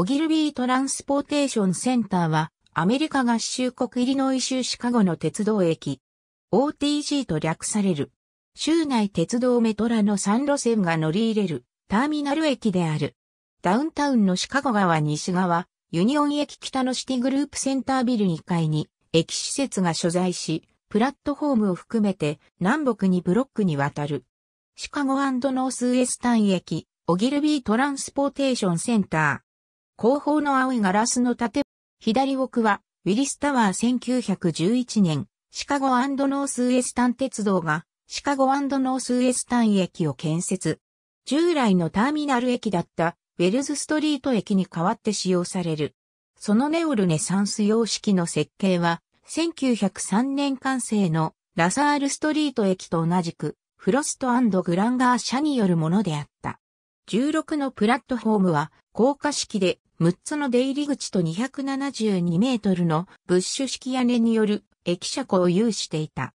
オギルビートランスポーテーションセンターは、アメリカ合衆国イリノイ州シカゴの鉄道駅。OTG と略される。州内鉄道メトラの3路線が乗り入れるターミナル駅である。ダウンタウンのシカゴ川西側、ユニオン駅北のシティグループセンタービル2階に駅施設が所在し、プラットホームを含めて南北にブロックにわたる。シカゴノースウエスタン駅、オギルビートランスポーテーションセンター。後方の青いガラスの建物、左奥は、ウィリスタワー1911年、シカゴノースウエスタン鉄道が、シカゴノースウエスタン駅を建設。従来のターミナル駅だったウェルズストリート駅に代わって使用される。そのネオルネサンス様式の設計は、1903年完成のラサールストリート駅と同じく、フロストグランガー社によるものであった。16のプラットフォームは、高架式で6つの出入り口と272メートルのブッシュ式屋根による駅舎庫を有していた。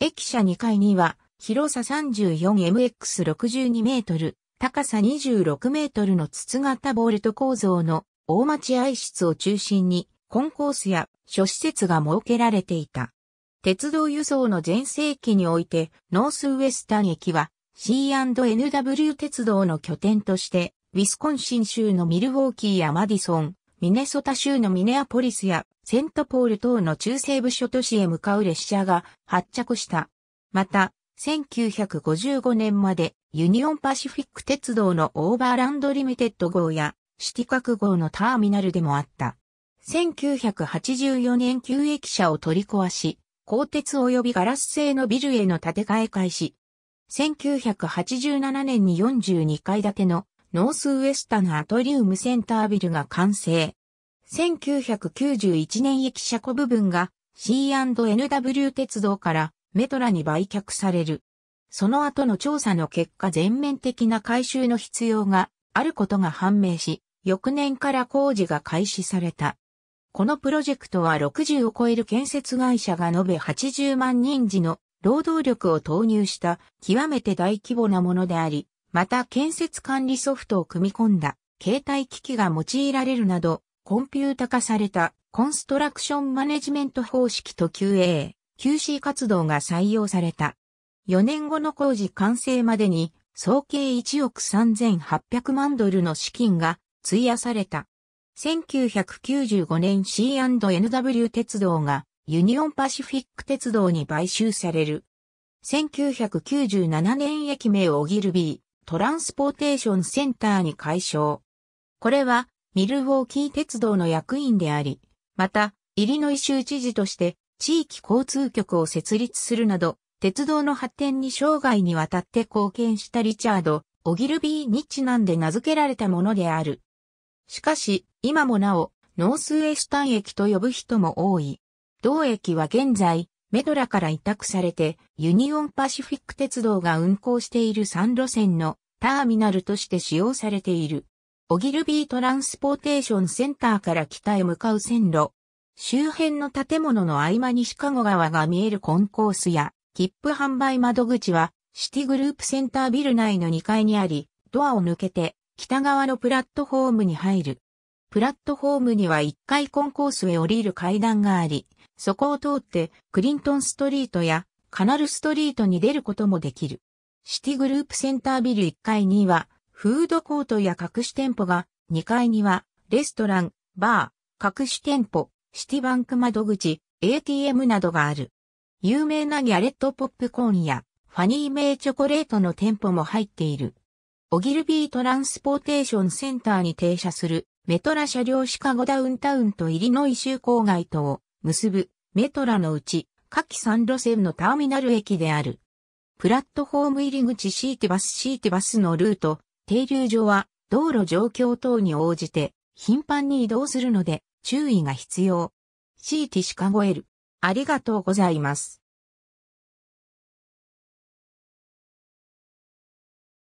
駅舎2階には広さ 34MX62 メートル、高さ26メートルの筒型ボルト構造の大町愛室を中心にコンコースや諸施設が設けられていた。鉄道輸送の全盛期においてノースウエスタン駅は C&NW 鉄道の拠点としてウィスコンシン州のミルウォーキーやマディソン、ミネソタ州のミネアポリスやセントポール等の中西部諸都市へ向かう列車が発着した。また、1955年までユニオンパシフィック鉄道のオーバーランドリミテッド号やシティ角号のターミナルでもあった。1984年旧駅舎を取り壊し、鋼鉄及びガラス製のビルへの建て替え開始。1987年に42階建てのノースウエスタのアトリウムセンタービルが完成。1991年駅車庫部分が C&NW 鉄道からメトラに売却される。その後の調査の結果全面的な改修の必要があることが判明し、翌年から工事が開始された。このプロジェクトは60を超える建設会社が延べ80万人時の労働力を投入した極めて大規模なものであり、また建設管理ソフトを組み込んだ携帯機器が用いられるなど、コンピュータ化されたコンストラクションマネジメント方式と QA、QC 活動が採用された。4年後の工事完成までに総計1億3800万ドルの資金が費やされた。1995年 C&NW 鉄道がユニオンパシフィック鉄道に買収される。1997年駅名オギルビー、トランスポーテーションセンターに解消。これは、ミルウォーキー鉄道の役員であり、また、イリノイ州知事として地域交通局を設立するなど、鉄道の発展に生涯にわたって貢献したリチャード、オギルビーニッチなんで名付けられたものである。しかし、今もなお、ノースウェスタン駅と呼ぶ人も多い。同駅は現在、メドラから委託されて、ユニオンパシフィック鉄道が運行している3路線のターミナルとして使用されている。オギルビートランスポーテーションセンターから北へ向かう線路。周辺の建物の合間にシカゴ川が見えるコンコースや、切符販売窓口は、シティグループセンタービル内の2階にあり、ドアを抜けて、北側のプラットフォームに入る。プラットフォームには1階コンコースへ降りる階段があり、そこを通ってクリントンストリートやカナルストリートに出ることもできる。シティグループセンタービル1階にはフードコートや各種店舗が、2階にはレストラン、バー、各種店舗、シティバンク窓口、ATM などがある。有名なギャレットポップコーンやファニーメイチョコレートの店舗も入っている。オギルビートランスポーテーションセンターに停車するメトラ車両シカゴダウンタウンとイリノイ州郊外とを結ぶメトラのうち下記3路線のターミナル駅である。プラットフォーム入り口シーテバスシーテバスのルート、停留所は道路状況等に応じて頻繁に移動するので注意が必要。シーティシカゴエル。ありがとうございます。